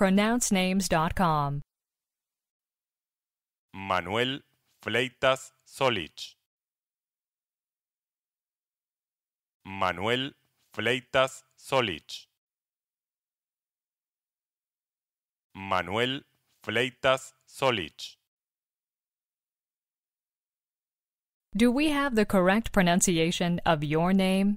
pronouncenames.com. Manuel Fleitas Solich. Manuel Fleitas Solich. Manuel Fleitas Solich. Do we have the correct pronunciation of your name?